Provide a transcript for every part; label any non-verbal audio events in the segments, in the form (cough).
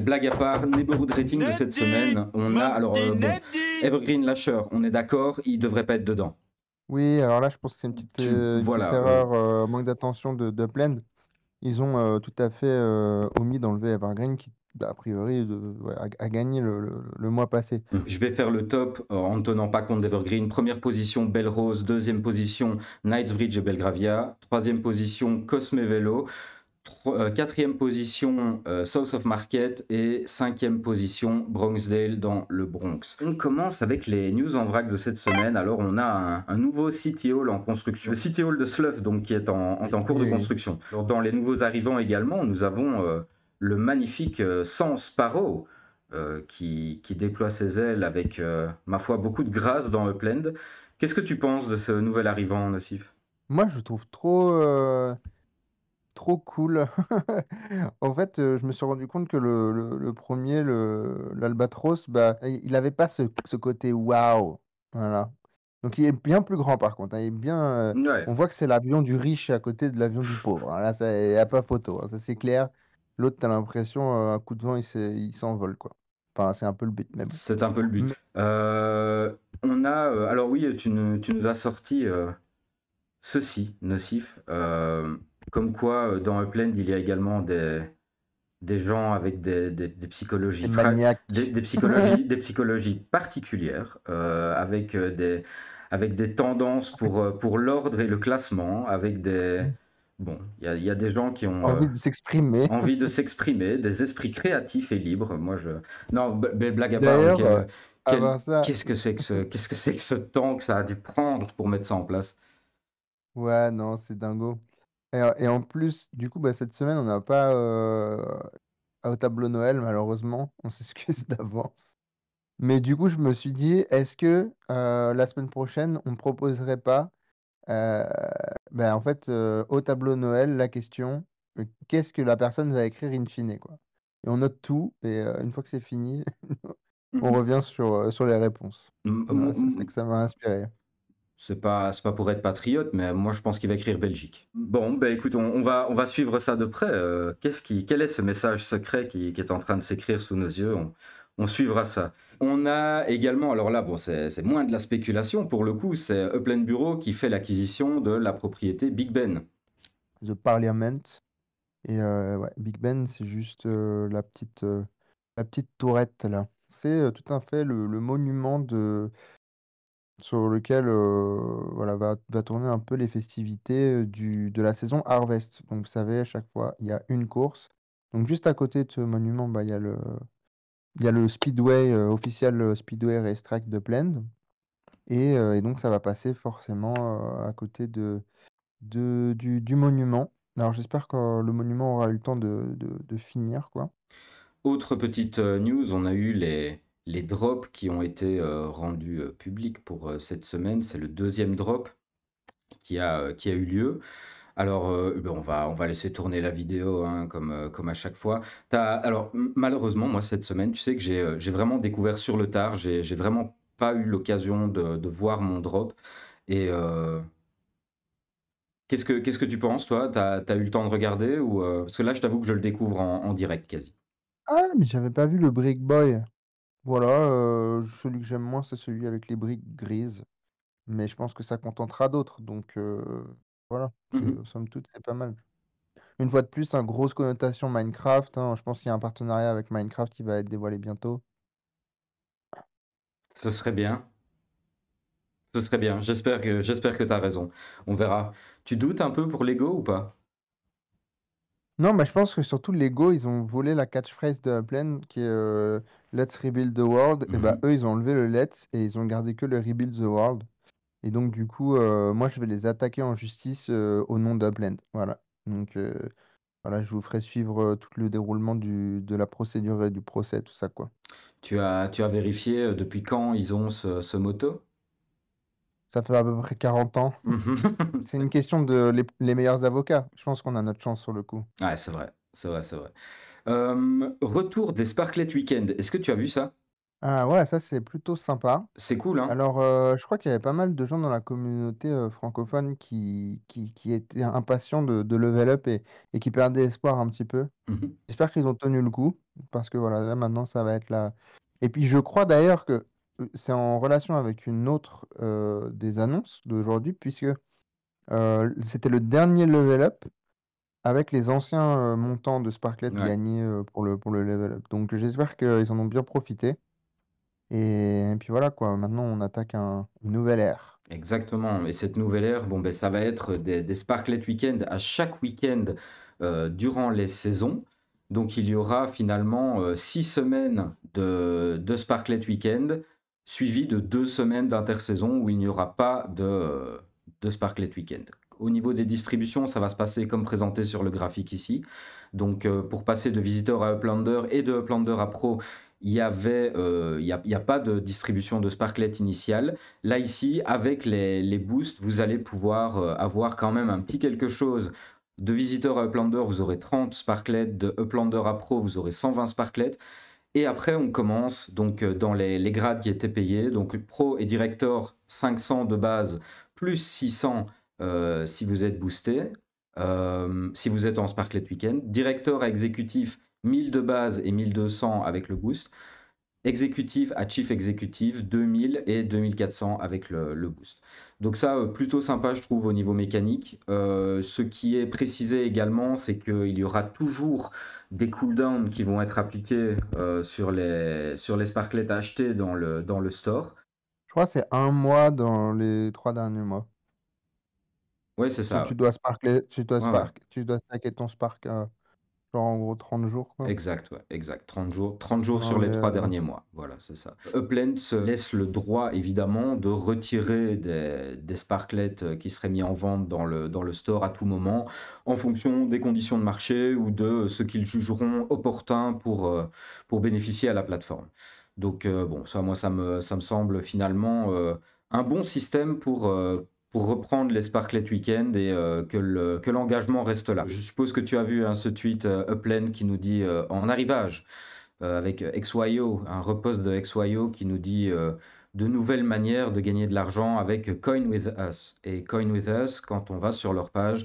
Blague à part, neighborhood rating de cette semaine, on a alors euh, Evergreen Lasher, on est d'accord, il devrait pas être dedans. Oui, alors là je pense que c'est une petite, euh, erreur, euh, manque d'attention de, de Ils ont tout à fait omis d'enlever Evergreen qui bah, a priori a, gagné le, mois passé. Je vais faire le top en ne tenant pas compte d'Evergreen. Première position, Belle Rose. Deuxième position, Knightsbridge et Belgravia. Troisième position, Cosme Velo. Euh, quatrième position euh, South of Market et cinquième position Bronxdale dans le Bronx. On commence avec les news en vrac de cette semaine. Alors on a un, nouveau City Hall en construction. Le City Hall de Slough donc qui est en, cours de construction. dans les nouveaux arrivants également, nous avons euh, le magnifique Sans Sparrow. Qui, déploie ses ailes avec, ma foi, beaucoup de grâce dans Upland. Qu'est-ce que tu penses de ce nouvel arrivant, Nocif Moi, je trouve trop trop cool. (laughs) en fait, je me suis rendu compte que le, le premier, l'Albatros, bah, il n'avait pas ce, côté waouh. Voilà. Donc il est bien plus grand par contre. Hein, il est bien, On voit que c'est l'avion du riche à côté de l'avion du pauvre. Hein. Là, il n'y a pas photo. Hein, ça c'est clair. L'autre, tu as l'impression, un coup de vent, il s'envole. quoi. Enfin, c'est un peu le but C'est un peu le but. on a. alors oui, tu, tu nous as sorti ceci, nocif. Comme quoi, euh, dans Upland, il y a également des, des gens avec des, des, psychologies des, psychologies des psychologies particulières euh, avec euh, des avec des tendances pour pour l'ordre et le classement avec des bon il y, a des gens qui ont envie de s'exprimer envie de s'exprimer des esprits créatifs et libres moi je non blague à part qu'est-ce que c'est que ce qu'est-ce que c'est que ce temps que ça a dû prendre pour mettre ça en place ouais non c'est dingo euh, et, en plus, du coup, bah, cette semaine, on n'a pas euh, au tableau Noël, malheureusement. On s'excuse (laughs) d'avance. Mais du coup, je me suis dit, est-ce que euh, la semaine prochaine, on ne proposerait pas, ben, en fait, au tableau Noël, la question qu'est-ce que la personne va écrire in fine quoi. Et on note tout, et une fois que c'est fini, (laughs) on (laughs) revient sur, sur les réponses. c'est ça que ça m'a inspiré c'est pas pas pour être patriote, mais moi je pense qu'il va écrire Belgique. Mm. Bon, ben écoute, on, va on va suivre ça de près. Euh, qu'est-ce qui quel est ce message secret qui, qui est en train de s'écrire sous nos yeux on, suivra ça. On a également, alors là, bon, c'est moins de la spéculation pour le coup, c'est Upland Bureau qui fait l'acquisition de la propriété Big Ben. The Parliament. Et euh, Big Ben, c'est juste euh, la petite la petite tourette là. C'est tout à fait le monument de sur lequel voilà, va, tourner un peu les festivités du, de la saison Harvest. Donc vous savez, à chaque fois, il y a une course. Donc juste à côté de ce monument, bah, il, y a le, il y a le Speedway, officiel Speedway Racetrack de Plaine. Et, donc ça va passer forcément à côté de, de du, du, monument. Alors j'espère que le monument aura eu le temps de, de finir. quoi. Autre petite news, on a eu les, les drops qui ont été euh, rendus euh, publics pour euh, cette semaine, c'est le deuxième drop qui a, qui a eu lieu. Alors, ben, on, va, on va laisser tourner la vidéo hein, comme, comme à chaque fois. As, alors, malheureusement, moi, cette semaine, tu sais que j'ai vraiment découvert sur le tard. J'ai vraiment pas eu l'occasion de, voir mon drop. Et qu'est-ce que que tu penses, toi Tu as, eu le temps de regarder ou, Parce que là, je t'avoue que je le découvre en, direct quasi. Ah, mais j'avais pas vu le Break Boy. Voilà, euh, celui que j'aime moins, c'est celui avec les briques grises. Mais je pense que ça contentera d'autres. Donc euh, voilà, ça sommes somme c'est pas mal. Une fois de plus, une hein, grosse connotation Minecraft. Hein, je pense qu'il y a un partenariat avec Minecraft qui va être dévoilé bientôt. Ce serait bien. Ce serait bien. J'espère que, j'espère que as raison. On verra. Tu doutes un peu pour Lego ou pas? Non, mais je pense que surtout Lego, ils ont volé la catchphrase de Upland qui est euh, Let's Rebuild the World. Et bah, mhm. eux, ils ont enlevé le Let's et ils ont gardé que le Rebuild the World. Et donc, du coup, euh, moi, je vais les attaquer en justice euh, au nom d'Upland. Voilà. Donc, voilà, je vous ferai suivre tout le déroulement de la procédure et du procès, tout ça, quoi. Tu as, tu as vérifié depuis quand ils ont ce, ce moto ça fait à peu près 40 ans. Mhm. c'est une question de les, meilleurs avocats. Je pense qu'on a notre chance sur le coup. Ouais, c'est vrai. C'est vrai, c'est vrai. Euh, retour des Sparklet Weekend. Est-ce que tu as vu ça Ah ouais, ça c'est plutôt sympa. C'est cool, hein Alors, euh, je crois qu'il y avait pas mal de gens dans la communauté euh, francophone qui, qui, étaient impatients de, level up et, et, qui perdaient espoir un petit peu. Mhm. J'espère qu'ils ont tenu le coup, parce que voilà, là maintenant ça va être là. Et puis je crois d'ailleurs que euh, c'est en relation avec une autre euh, des annonces d'aujourd'hui, puisque euh, c'était le dernier level up avec les anciens montants de Sparklet gagnés pour, le, pour le level up. Donc j'espère qu'ils en ont bien profité. Et, puis voilà, quoi. maintenant on attaque un, une nouvelle ère. Exactement. Et cette nouvelle ère, bon, ben, ça va être des, Sparklet Weekend à chaque week-end durant les saisons. Donc il y aura finalement six semaines de, de Sparklet Weekend suivi de deux semaines d'intersaison où il n'y aura pas de, de Sparklet Weekend. Au niveau des distributions, ça va se passer comme présenté sur le graphique ici. Donc euh, pour passer de visiteur à Uplander et de Uplander à Pro, il n'y euh, il a, y a, pas de distribution de Sparklet initiale. Là ici, avec les, boosts, vous allez pouvoir euh, avoir quand même un petit quelque chose de visiteur à Uplander, vous aurez 30 Sparklet, de Uplander à Pro, vous aurez 120 Sparklet. Et après, on commence donc euh, dans les, grades qui étaient payés. Donc, pro et directeur, 500 de base, plus 600 euh, si vous êtes boosté, euh, si vous êtes en Sparklet Weekend. Directeur à exécutif, 1000 de base et 1200 avec le boost. Exécutif à chief exécutif, 2000 et 2400 avec le, boost. Donc, ça, plutôt sympa, je trouve, au niveau mécanique. ce qui est précisé également, c'est qu'il y aura toujours des cooldowns qui vont être appliqués euh, sur, les, sur les sparklets achetés dans le, dans le store. Je crois que c'est un mois dans les trois derniers mois. Oui, c'est ça. Tu dois tu dois, spark, tu dois stacker ton spark. Euh, Genre en gros 30 jours, Exact, exact. 30 jours, 30 jours ah sur les trois derniers mois. Voilà, c'est ça. Upland euh, se euh, laisse le droit, évidemment, de retirer des, sparklets euh, qui seraient mis en vente dans le, dans le store à tout moment, en fonction des conditions de marché ou de ce qu'ils jugeront opportun pour, pour bénéficier à la plateforme. Donc, bon, ça, moi, ça me, ça me semble finalement un bon système pour, pour reprendre les Sparklet Weekend et euh, que l'engagement reste là. Je suppose que tu as vu hein, ce tweet euh, Upland qui nous dit euh, en arrivage avec XYO, un repost de XYO qui nous dit de nouvelles manières de gagner de l'argent avec Coin with Us. Et Coin with Us, quand on va sur leur page,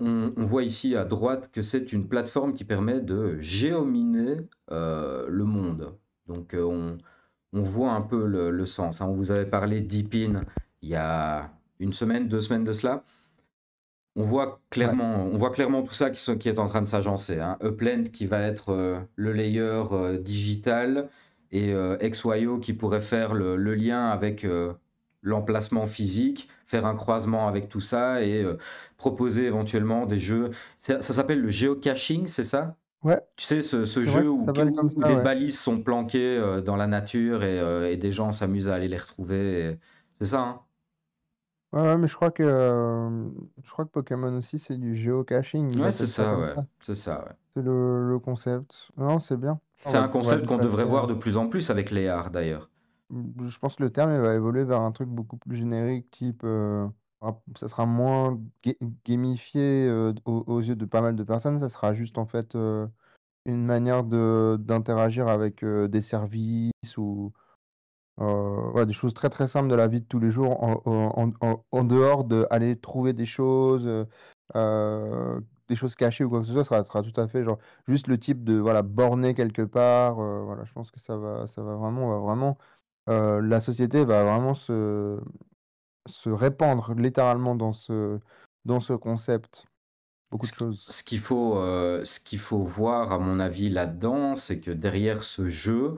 on, voit ici à droite que c'est une plateforme qui permet de géominer le monde. Donc on, voit un peu le, sens. Hein. On vous avait parlé d'Ipin il y a une semaine, deux semaines de cela. On voit clairement, on voit clairement tout ça qui, qui est en train de s'agencer. Hein. Upland qui va être euh, le layer euh, digital et euh, XYO qui pourrait faire le, lien avec l'emplacement physique, faire un croisement avec tout ça et proposer éventuellement des jeux. Ça, s'appelle le geocaching, c'est ça Ouais. Tu sais, ce, jeu où, des balises sont planquées dans la nature et, des gens s'amusent à aller les retrouver. C'est ça, hein? Ouais, mais je crois que euh, je crois que Pokémon aussi c'est du géocaching. Ouais, c'est ça, ouais. C'est ça, ouais. C'est le, le, concept. Non, c'est bien. C'est un concept qu'on devrait voir de plus en plus avec les arts d'ailleurs. Mmh, je pense que le terme va évoluer vers un truc beaucoup plus générique, type euh, ah, ça sera moins gamifié euh, aux, aux, yeux de pas mal de personnes. Ça sera juste en fait une manière de d'interagir avec des services ou euh, des choses très très simples de la vie de tous les jours, en, en, en, dehors d'aller trouver des choses, euh, euh, des choses cachées ou quoi que ce soit, ça sera tout à fait genre juste le type de voilà borné quelque part. voilà, je pense que ça va, ça va vraiment, va vraiment, la société va vraiment se, se répandre littéralement dans ce, dans ce concept. Beaucoup de choses. Ce qu'il faut, ce qu'il faut voir, à mon avis, là-dedans, c'est que derrière ce jeu,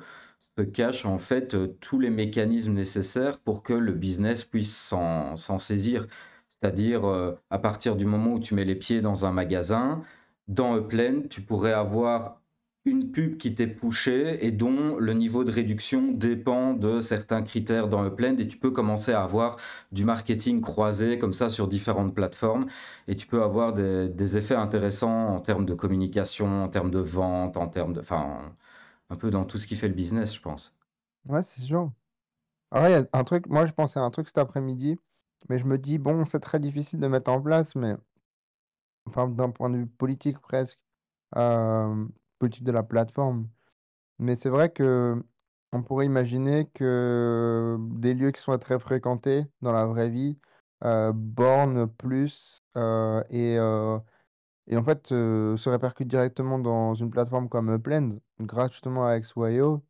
cache en fait euh, tous les mécanismes nécessaires pour que le business puisse s'en saisir. C'est-à-dire, euh, à partir du moment où tu mets les pieds dans un magasin, dans Upland, tu pourrais avoir une pub qui t'est poussée et dont le niveau de réduction dépend de certains critères dans Upland et tu peux commencer à avoir du marketing croisé comme ça sur différentes plateformes et tu peux avoir des, effets intéressants en termes de communication, en termes de vente, en termes de... Enfin, un peu dans tout ce qui fait le business, je pense. Ouais, c'est sûr. Alors, il y a un truc, moi je pensais à un truc cet après-midi, mais je me dis, bon, c'est très difficile de mettre en place, mais enfin, d'un point de vue politique presque, euh, politique de la plateforme. Mais c'est vrai que on pourrait imaginer que des lieux qui sont très fréquentés dans la vraie vie, euh, bornent plus euh, et, et en fait se répercutent directement dans une plateforme comme Upland gratuitement avec à XYO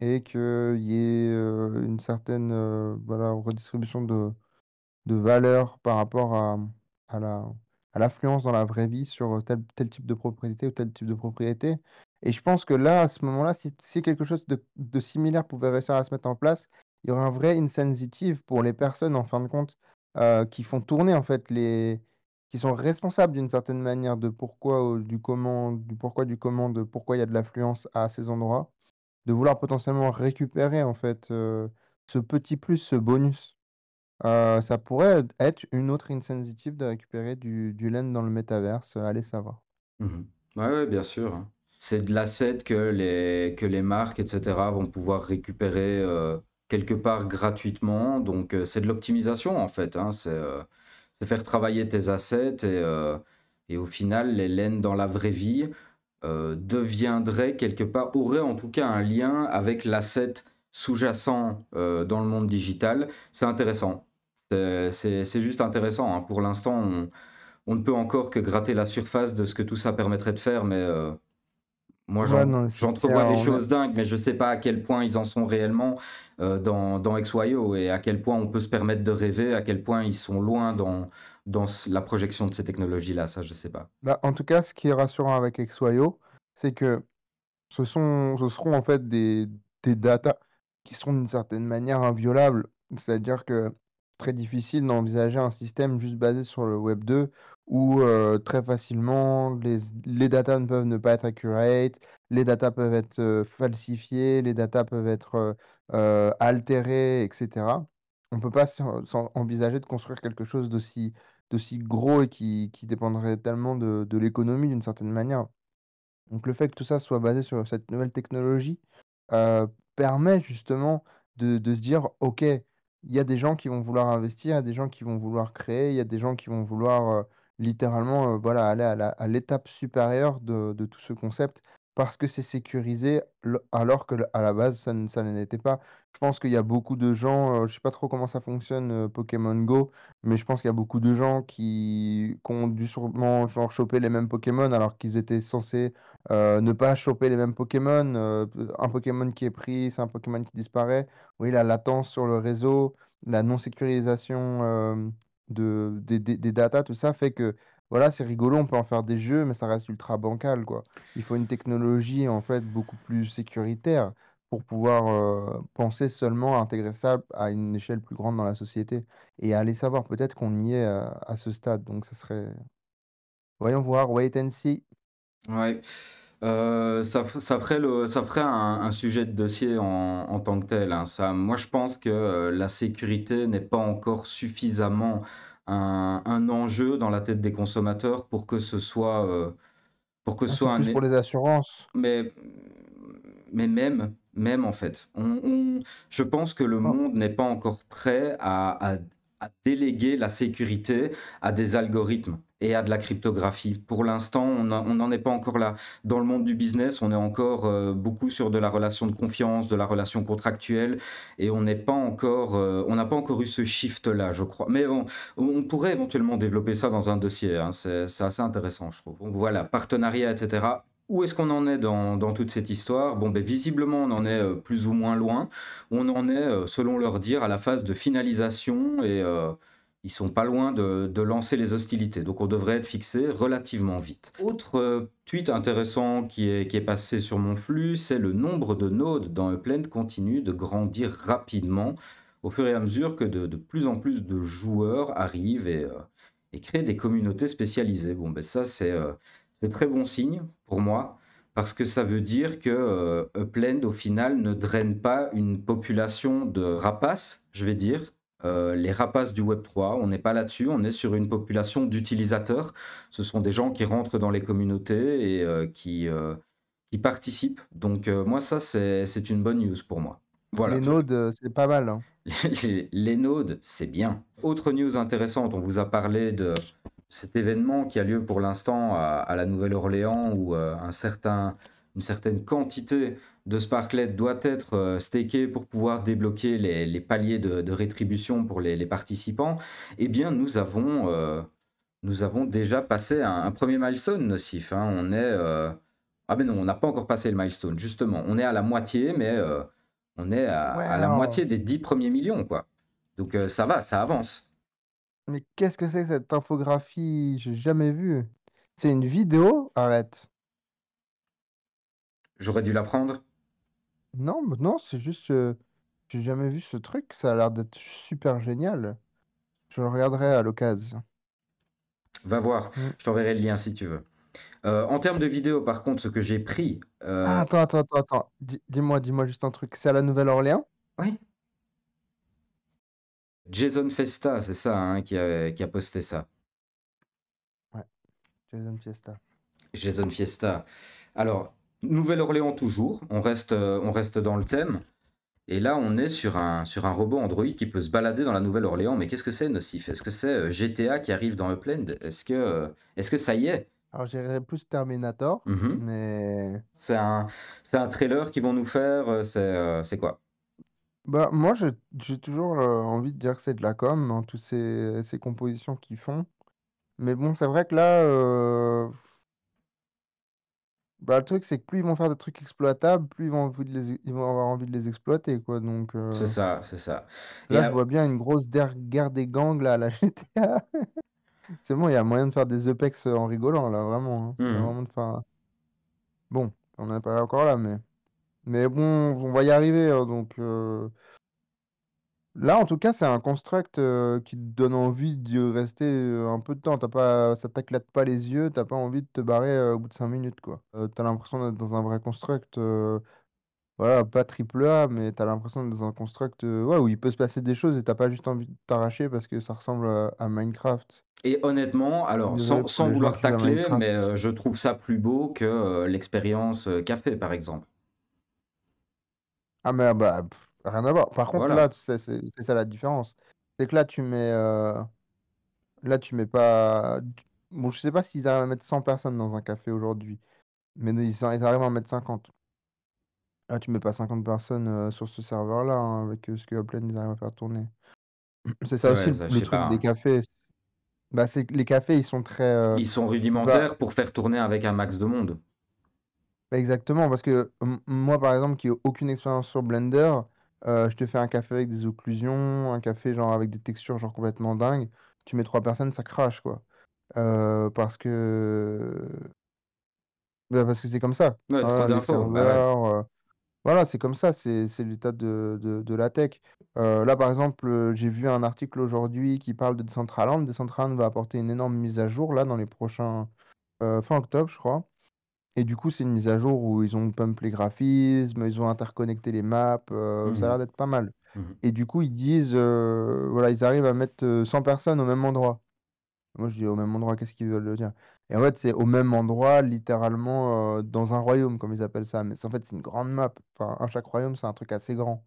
et qu'il y ait une certaine voilà, redistribution de, de valeur par rapport à, à la à l'affluence dans la vraie vie sur tel, tel, type de propriété ou tel type de propriété. Et je pense que là, à ce moment-là, si, quelque chose de, de, similaire pouvait réussir à se mettre en place, il y aurait un vrai insensitive pour les personnes, en fin de compte, qui font tourner en fait les, qui sont responsables d'une certaine manière de pourquoi, euh, du comment, du pourquoi, du comment, de pourquoi il y a de l'affluence à ces endroits, de vouloir potentiellement récupérer en fait euh, ce petit plus, ce bonus. Euh, ça pourrait être une autre insensitive de récupérer du, du land dans le métaverse, allez savoir. Mmh. Ouais, bien sûr. Hein. C'est de l'asset que les, que les marques, etc., vont pouvoir récupérer quelque part gratuitement. Donc, c'est de l'optimisation, en fait. Hein. C'est c'est faire travailler tes assets et, euh, et au final, les laines dans la vraie vie euh, deviendraient quelque part, auraient en tout cas un lien avec l'asset sous-jacent euh, dans le monde digital. C'est intéressant. C'est juste intéressant. Hein. Pour l'instant, on, on, ne peut encore que gratter la surface de ce que tout ça permettrait de faire, mais moi, j'entrevois des choses dingues, mais je ne sais pas à quel point ils en sont réellement euh, dans, dans XYO et à quel point on peut se permettre de rêver, à quel point ils sont loin dans, dans la projection de ces technologies-là. Ça, je ne sais pas. Bah, en tout cas, ce qui est rassurant avec XYO, c'est que ce, sont, ce seront en fait des, des datas qui sont d'une certaine manière inviolables. C'est-à-dire que c'est très difficile d'envisager un système juste basé sur le Web 2 où très facilement les, les datas ne peuvent ne pas être accurate, les datas peuvent être falsifiées, les datas peuvent être altérées, etc. On ne peut pas envisager de construire quelque chose d'aussi gros et qui, qui, dépendrait tellement de, de l'économie d'une certaine manière. Donc le fait que tout ça soit basé sur cette nouvelle technologie permet justement de, de, se dire, OK, il y a des gens qui vont vouloir investir, il y a des gens qui vont vouloir créer, il y a des gens qui vont vouloir littéralement euh, voilà, aller à l'étape supérieure de, de, tout ce concept parce que c'est sécurisé alors que à la base ça, ne, ça n'était pas. Je pense qu'il y a beaucoup de gens, je euh, je sais pas trop comment ça fonctionne euh, Pokémon Go, mais je pense qu'il y a beaucoup de gens qui, ont dû sûrement genre, choper les mêmes Pokémon alors qu'ils étaient censés ne pas choper les mêmes Pokémon. un Pokémon qui est pris, c'est un Pokémon qui disparaît. Oui, la latence sur le réseau, la non sécurisation de, des, des, datas, tout ça, fait que voilà, c'est rigolo, on peut en faire des jeux, mais ça reste ultra bancal, quoi. Il faut une technologie, en fait, beaucoup plus sécuritaire pour pouvoir euh, penser seulement à intégrer ça à une échelle plus grande dans la société. Et aller savoir, peut-être qu'on y est à, ce stade, donc ça serait... Voyons voir, wait and see. Ouais. Euh, ça, ferait, le, ça ferait un, sujet de dossier en, en tant que tel. Hein. ça. Moi, je pense que euh, la sécurité n'est pas encore suffisamment un, un enjeu dans la tête des consommateurs pour que ce soit, euh, pour que ah, soit un, pour les assurances. mais, mais même, même en fait, on, je pense que le ah. monde n'est pas encore prêt à- à déléguer la sécurité à des algorithmes et à de la cryptographie. Pour l'instant, on n'en est pas encore là. Dans le monde du business, on est encore euh, beaucoup sur de la relation de confiance, de la relation contractuelle, et on n'est pas encore, euh, on n'a pas encore eu ce shift-là, je crois. Mais on, pourrait éventuellement développer ça dans un dossier. Hein. C'est assez intéressant, je trouve. Donc voilà, partenariat, etc. Où est-ce qu'on en est dans, toute cette histoire Bon, ben, visiblement, on en est euh, plus ou moins loin. On en est, selon leur dire, à la phase de finalisation et ils sont pas loin de, de, lancer les hostilités. Donc on devrait être fixé relativement vite. Autre euh, tweet intéressant qui est, qui est passé sur mon flux, c'est le nombre de nodes dans Upland continue de grandir rapidement au fur et à mesure que de, de plus en plus de joueurs arrivent et, euh, et créent des communautés spécialisées. Bon, ben ça euh, c'est très bon signe pour moi parce que ça veut dire que Upland, au final, ne draine pas une population de rapaces, je vais dire, euh, les rapaces du Web3. On n'est pas là-dessus, on est sur une population d'utilisateurs. Ce sont des gens qui rentrent dans les communautés et euh, qui, euh, qui, participent. Donc moi, ça, c'est une bonne news pour moi. Voilà. Les nodes, c'est pas mal. Hein. (laughs) les, nodes, c'est bien. Autre news intéressante, on vous a parlé de cet événement qui a lieu pour l'instant à, à, la Nouvelle-Orléans où un certain une certaine quantité de sparklet doit être euh, stakée pour pouvoir débloquer les, paliers de, rétribution pour les, participants, eh bien nous avons, euh, nous avons déjà passé un, premier milestone nocif. Hein. On est... Euh, ah mais non, on n'a pas encore passé le milestone, justement. On est à la moitié, mais on est à, la moitié des 10 premiers millions, quoi. Donc ça va, ça avance. Mais qu'est-ce que c'est que cette infographie J'ai jamais vu. C'est une vidéo Arrête. J'aurais dû l'apprendre Non, non, c'est juste. Euh, j'ai jamais vu ce truc. Ça a l'air d'être super génial. Je le regarderai à l'occasion. Va voir, mm. je t'enverrai le lien si tu veux. Euh, en termes de vidéo, par contre, ce que j'ai pris. Euh, ah, attends, attends, attends, attends. Dis-moi, dis-moi juste un truc. C'est à la Nouvelle-Orléans Oui. Jason Festa, c'est ça, hein, qui, a, qui, a, posté ça. Ouais. Jason Fiesta. Jason Fiesta. Alors, Nouvelle-Orléans toujours, on reste, euh, on reste dans le thème. Et là, on est sur un, sur un robot Android qui peut se balader dans la Nouvelle-Orléans. Mais qu'est-ce que c'est, Nocif Est-ce que c'est euh, GTA qui arrive dans Upland Est-ce que, euh, est que ça y est Alors, j'irais plus Terminator, mhm. mais... C'est un, un trailer qu'ils vont nous faire C'est quoi bah, Moi, j'ai toujours envie de dire que c'est de la com dans toutes ces, compositions qu'ils font. Mais bon, c'est vrai que là, bah, le truc, c'est que plus ils vont faire des trucs exploitables, plus ils vont, les... ils vont avoir envie de les exploiter, quoi. Donc, euh. C'est ça, c'est ça. Là, je vois bien une grosse guerre des gangs, là, à la GTA. (laughs) c'est bon, il y a moyen de faire des EPEX euh, en rigolant, là, vraiment. Hein. Mmh. vraiment Bon, on n'est pas encore là, mais... Mais bon, on va y arriver, hein, donc... Euh, Là, en tout cas, c'est un construct euh, qui te donne envie de rester euh, un peu de temps. T'as pas, ça t'éclate pas les yeux, t'as pas envie de te barrer euh, au bout de 5 minutes, quoi. t'as l'impression d'être dans un vrai construct, voilà, pas triple A, mais t'as l'impression d'être dans un construct ouais, où il peut se passer des choses et t'as pas juste envie de t'arracher parce que ça ressemble à, Minecraft. Et honnêtement, alors sans, vouloir tacler, mais je trouve ça plus beau que l'expérience café, par exemple. Ah mais ah, bah... Rien à voir. Par contre, là, c'est ça la différence. C'est que là, tu mets. Euh, là, tu mets pas. Bon, je sais pas s'ils arrivent à mettre 100 personnes dans un café aujourd'hui, mais ils, arrivent à mettre 50. Là, ah, tu mets pas 50 personnes euh, sur ce serveur-là, hein, avec euh, ce que plein ils arrivent à faire tourner. (clears throat) C'est ça le, truc des hein. cafés. Bah, c'est les cafés, ils sont très. Ils sont rudimentaires pour faire tourner avec un max de monde. exactement, parce que moi, par exemple, qui n'ai aucune expérience sur Blender, euh, je te fais un café avec des occlusions, un café genre avec des textures genre complètement dingues. Tu mets trois personnes, ça crache quoi. Euh, parce que bah, parce que c'est comme ça. Ouais, euh, Voilà, c'est comme ça, c'est l'état de, de, de, la tech. là, par exemple, j'ai vu un article aujourd'hui qui parle de Decentraland. Decentraland va apporter une énorme mise à jour là dans les prochains fin octobre, je crois. Et du coup, c'est une mise à jour où ils ont pump les graphismes, ils ont interconnecté les maps, euh, ça a mmh l'air d'être pas mal. Mmh Et du coup, ils disent, euh, voilà, ils arrivent à mettre 100 euh, personnes au même endroit. Moi, je dis au même endroit, qu'est-ce qu'ils veulent dire Et en fait, c'est au même endroit, littéralement, dans un royaume, comme ils appellent ça. Mais en fait, c'est une grande map. Enfin, à chaque royaume, c'est un truc assez grand.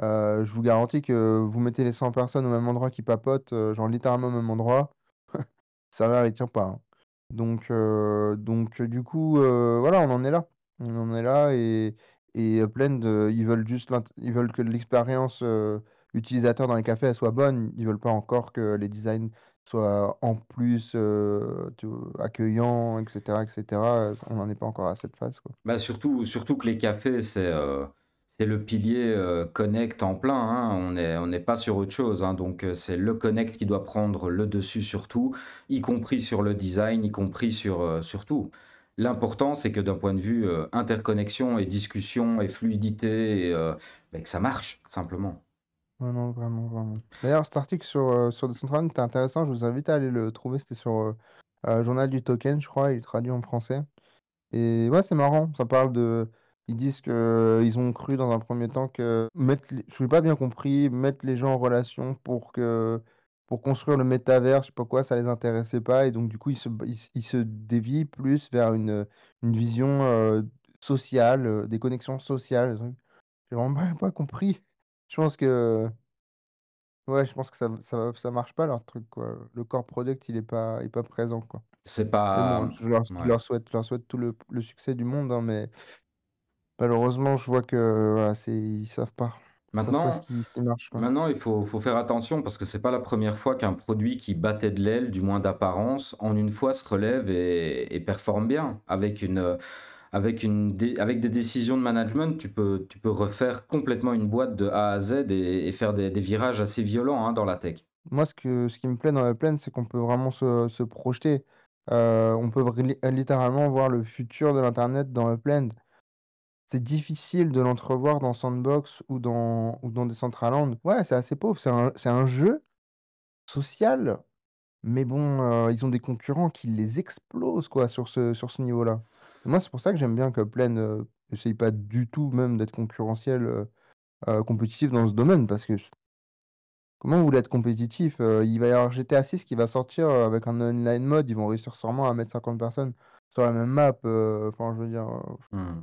je vous garantis que vous mettez les 100 personnes au même endroit qui papotent, genre littéralement au même endroit, (laughs) ça va, il tient pas. Hein. Donc, euh, donc du coup, euh, voilà, on en est là. On en est là et, et euh, de ils veulent juste ils veulent que l'expérience utilisateur dans les cafés soit bonne. Ils veulent pas encore que les designs soient en plus accueillants, etc., etc. On n'en est pas encore à cette phase. Quoi. Bah surtout, surtout que les cafés, c'est c'est le pilier euh, connect en plein, hein. on n'est on n'est pas sur autre chose. Hein. Donc euh, c'est le connect qui doit prendre le dessus sur tout, y compris sur le design, y compris sur, euh, tout. L'important, c'est que d'un point de vue interconnexion et discussion et fluidité, bah, que ça marche, simplement. Vraiment, vraiment, vraiment. D'ailleurs, cet article sur, sur Decentraland était intéressant. Je vous invite à aller le trouver. C'était sur Journal du Token, je crois. Il est traduit en français. Et ouais, c'est marrant. Ça parle de, ils disent qu'ils euh, ont cru dans un premier temps que mettre, je n'ai pas bien compris, mettre les gens en relation pour que pour construire le métavers, je sais pas quoi, ça les intéressait pas et donc du coup ils se, ils, se dévient plus vers une, une vision euh, sociale, euh, des connexions sociales. J'ai vraiment pas compris. Je pense que ouais, je pense que ça ça, ça marche pas leur truc quoi. Le corps product il est pas il est pas présent quoi. C'est pas. je, leur, souhaite je leur souhaite tout le, le succès du monde hein, mais malheureusement, je vois que voilà, ils savent pas. Maintenant, ce qui, marche, maintenant, il faut, faut, faire attention parce que c'est pas la première fois qu'un produit qui battait de l'aile, du moins d'apparence, en une fois se relève et, et performe bien avec une euh, avec, une avec des décisions de management, tu peux, tu peux refaire complètement une boîte de A à Z et, faire des, virages assez violents hein, dans la tech. Moi, ce, que, ce qui me plaît dans la c'est qu'on peut vraiment se, se projeter. Euh, on peut littéralement voir le futur de l'Internet dans Upland c'est difficile de l'entrevoir dans Sandbox ou dans, ou dans Ouais, c'est assez pauvre. C'est un, un, jeu social, mais bon, euh, ils ont des concurrents qui les explosent quoi, sur ce, sur ce niveau-là. Moi, c'est pour ça que j'aime bien que Plaine euh, essaye pas du tout même d'être concurrentiel, euh, compétitif dans ce domaine, parce que comment vous voulez être compétitif Il va y avoir GTA 6 qui va sortir avec un online mode, ils vont réussir sûrement à mettre 50 personnes sur la même map. Enfin, je veux dire. Mmh.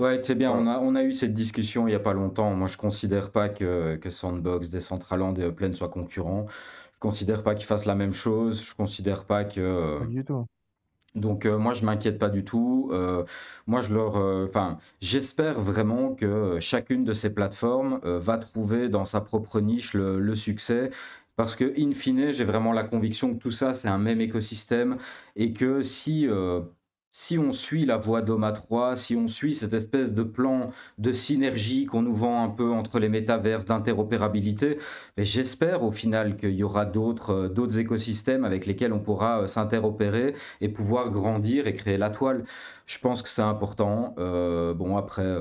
Ouais, c'est bien, on a, on a eu cette discussion il n'y a pas longtemps. Moi, je ne considère pas que, que Sandbox, Decentraland et Upland soient concurrents. Je ne considère pas qu'ils fassent la même chose. Je ne considère pas que... Pas du tout. Donc euh, moi je m'inquiète pas du tout. Euh, moi je leur, euh, enfin j'espère vraiment que chacune de ces plateformes va trouver dans sa propre niche le, le succès parce que in fine j'ai vraiment la conviction que tout ça c'est un même écosystème et que si si on suit la voie d'Oma 3, si on suit cette espèce de plan de synergie qu'on nous vend un peu entre les métaverses, d'interopérabilité, j'espère au final qu'il y aura d'autres euh, écosystèmes avec lesquels on pourra euh, s'interopérer et pouvoir grandir et créer la toile. Je pense que c'est important. Euh, bon, après,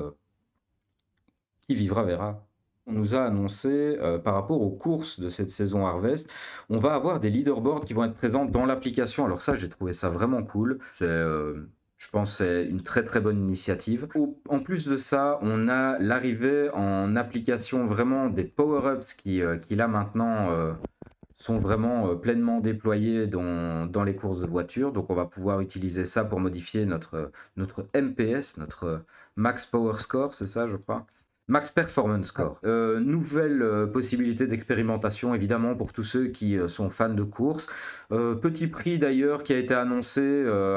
qui vivra verra on nous a annoncé euh, par rapport aux courses de cette saison Harvest. On va avoir des leaderboards qui vont être présents dans l'application. Alors ça, j'ai trouvé ça vraiment cool. C'est euh, je pense c'est une très très bonne initiative. En plus de ça, on a l'arrivée en application vraiment des power-ups qui, euh, qui là maintenant sont vraiment pleinement déployés dans, les courses de voitures. Donc on va pouvoir utiliser ça pour modifier notre, notre MPS, notre Max Power Score, c'est ça je crois Max Performance Score. Ah. Euh, nouvelle euh, possibilité d'expérimentation évidemment pour tous ceux qui euh, sont fans de course. petit prix d'ailleurs qui a été annoncé.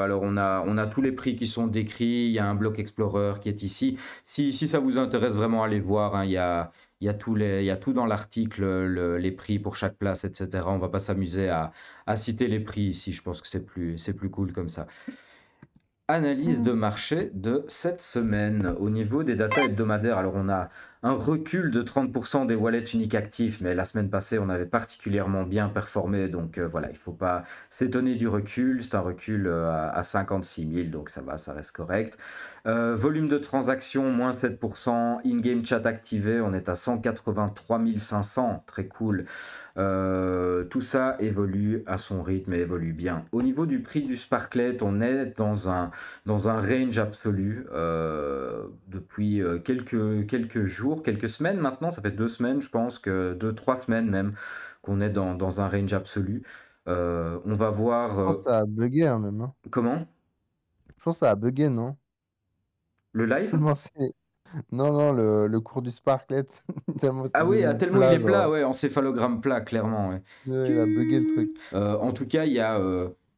alors on a, on a tous les prix qui sont décrits. Il y a un bloc Explorer qui est ici. Si, ça vous intéresse vraiment, allez voir. Hein. il, y a, il, a tous les, il y a tout dans l'article, les prix pour chaque place, etc. On va pas s'amuser à, citer les prix ici. Je pense que c'est plus, plus cool comme ça analyse de mmh. marché de cette semaine au niveau des datas hebdomadaires. Alors on a un recul de 30% des wallets uniques actifs, mais la semaine passée, on avait particulièrement bien performé, donc euh, voilà, il ne faut pas s'étonner du recul, c'est un recul euh, à, 56 000, donc ça va, ça reste correct. Euh, volume de transactions, moins 7%, in-game chat activé, on est à 183 500, très cool. tout ça évolue à son rythme et évolue bien. Au niveau du prix du Sparklet, on est dans un, dans un range absolu depuis quelques, quelques jours quelques semaines maintenant. Ça fait deux semaines, je pense, que deux, trois semaines même, qu'on est dans, un range absolu. Euh, on va voir. Je pense euh, que ça a bugué hein, même. Hein. Comment Je pense que ça a bugué, non Le live (laughs) Non, non, le, le, cours du Sparklet. (laughs) ah oui, ah, tellement il est plat, ouais, encéphalogramme plat, clairement. tu il a bugué le truc. Euh, en tout cas, il y a.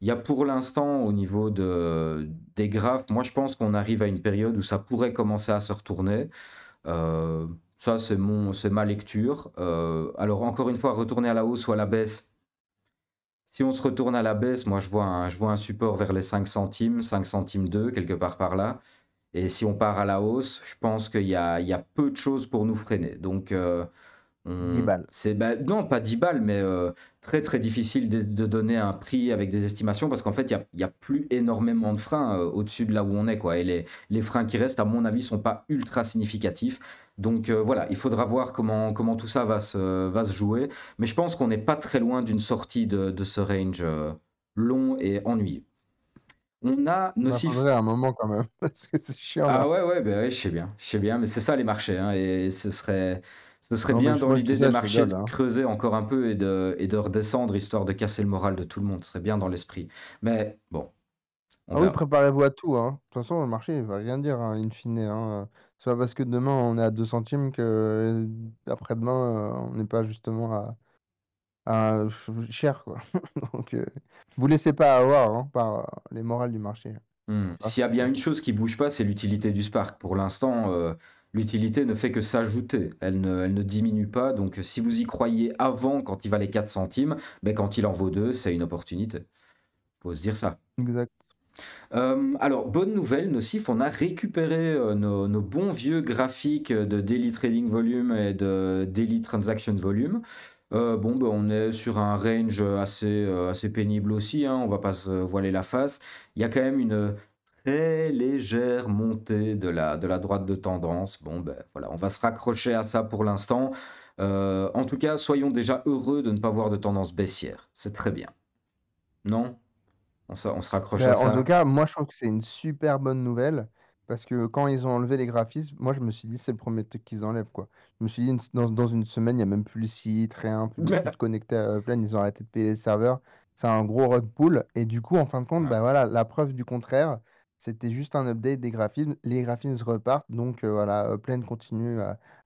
Il y a pour l'instant, au niveau de, des graphes, moi je pense qu'on arrive à une période où ça pourrait commencer à se retourner. Euh, ça, c'est mon, c'est ma lecture. Euh, alors encore une fois, retourner à la hausse ou à la baisse. Si on se retourne à la baisse, moi je vois un, je vois un support vers les 5 centimes, 5 centimes 2, quelque part par là. Et si on part à la hausse, je pense qu'il y a, il y a peu de choses pour nous freiner. Donc euh, 10 mmh. balles. C'est non, pas 10 balles, mais euh, très très difficile de, donner un prix avec des estimations parce qu'en fait, il n'y a, plus énormément de freins euh, au-dessus de là où on est. Quoi. Et les, les freins qui restent, à mon avis, sont pas ultra significatifs. Donc euh, voilà, il faudra voir comment, comment tout ça va se, va se jouer. Mais je pense qu'on n'est pas très loin d'une sortie de, de ce range long et ennuyeux. On a nocif. On un moment quand même, (laughs) parce que c'est chiant. Ah ouais, ouais, ben ouais, je sais bien, je sais bien, mais c'est ça les marchés, hein, et ce serait, ce serait bien dans l'idée de marchés de hein. creuser encore un peu et de, et de redescendre histoire de casser le moral de tout le monde. Ce serait bien dans l'esprit. Mais bon. ah oui, préparez-vous à tout. Hein. De toute façon, le marché, ne va rien dire, hein, in fine. Hein. parce que demain, on est à 2 centimes que euh, après-demain, euh, on n'est pas justement à, à cher. Quoi. (laughs) Donc, euh, vous laissez pas avoir hein, par les morales du marché. Hmm. Ah, S'il y a bien une chose qui bouge pas, c'est l'utilité du Spark. Pour l'instant, l'utilité ne fait que s'ajouter, elle ne, diminue pas. Donc si vous y croyez avant, quand il va les 4 centimes, ben, quand il en vaut 2, c'est une opportunité. faut se dire ça. Exact. Euh, alors, bonne nouvelle, Nocif, on a récupéré euh, nos, bons vieux graphiques de Daily Trading Volume et de Daily Transaction Volume. Euh, bon, ben, on est sur un range assez, pénible aussi, on hein. on va pas se voiler la face. Il y a quand même une, légère montée de la, droite de tendance. Bon, ben voilà, on va se raccrocher à ça pour l'instant. Euh, en tout cas, soyons déjà heureux de ne pas voir de tendance baissière. C'est très bien. Non on, on, se raccroche ben, à ça. En tout cas, moi, je trouve que c'est une super bonne nouvelle. Parce que quand ils ont enlevé les graphismes, moi je me suis dit c'est le premier truc qu'ils enlèvent quoi. Je me suis dit dans, une semaine il n'y a même plus le site, rien, plus, de connecté euh, plein, ils ont arrêté de payer les serveurs. C'est un gros rug pull et du coup en fin de compte ben voilà la preuve du contraire, c'était juste un update des graphismes. Les graphismes repartent. Donc euh, voilà, euh, continue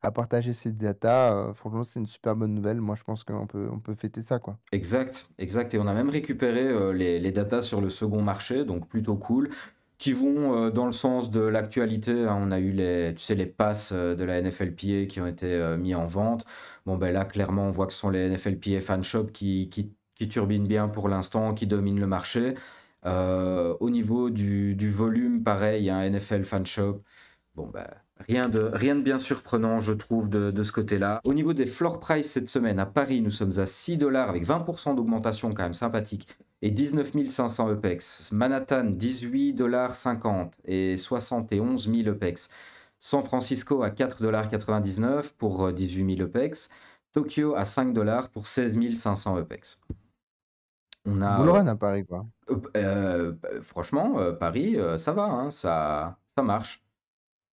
à, partager ses data. Euh, franchement, c'est une super bonne nouvelle. Moi, je pense qu'on peut, on peut fêter ça. quoi. Exact, exact. Et on a même récupéré euh, les, les datas sur le second marché, donc plutôt cool qui vont dans le sens de l'actualité. Hein. On a eu les, tu sais, les passes de la NFLPA qui ont été mis en vente. Bon, ben là, clairement, on voit que ce sont les NFLPA Fan Shop qui, qui, qui turbinent bien pour l'instant, qui dominent le marché. Euh, au niveau du, volume, pareil, un NFL Fan Shop. Bon, bah, rien de, rien de bien surprenant, je trouve, de, ce côté-là. Au niveau des floor price cette semaine, à Paris, nous sommes à 6 dollars avec 20% d'augmentation, quand même sympathique, et 19 500 EPEX. Manhattan, 18,50$ dollars 50 et 71 000 EPEX. San Francisco à 4,99$ pour 18 000 EPEX. Tokyo à 5$ pour 16 500 EPEX. On a, à Paris, quoi. Euh, euh, franchement, euh, Paris, ça va, hein, ça, ça marche.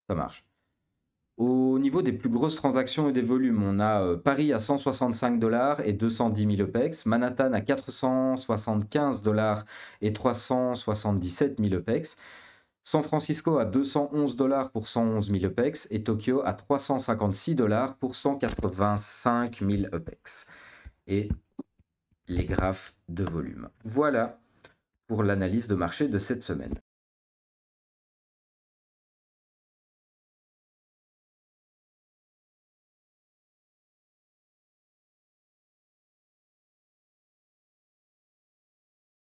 Ça marche. Au niveau des plus grosses transactions et des volumes, on a Paris à 165 dollars et 210 000 OPEX, Manhattan à 475 dollars et 377 000 OPEX, San Francisco à 211 dollars pour 111 000 OPEX et Tokyo à 356 dollars pour 185 000 OPEX. Et les graphes de volume. Voilà pour l'analyse de marché de cette semaine.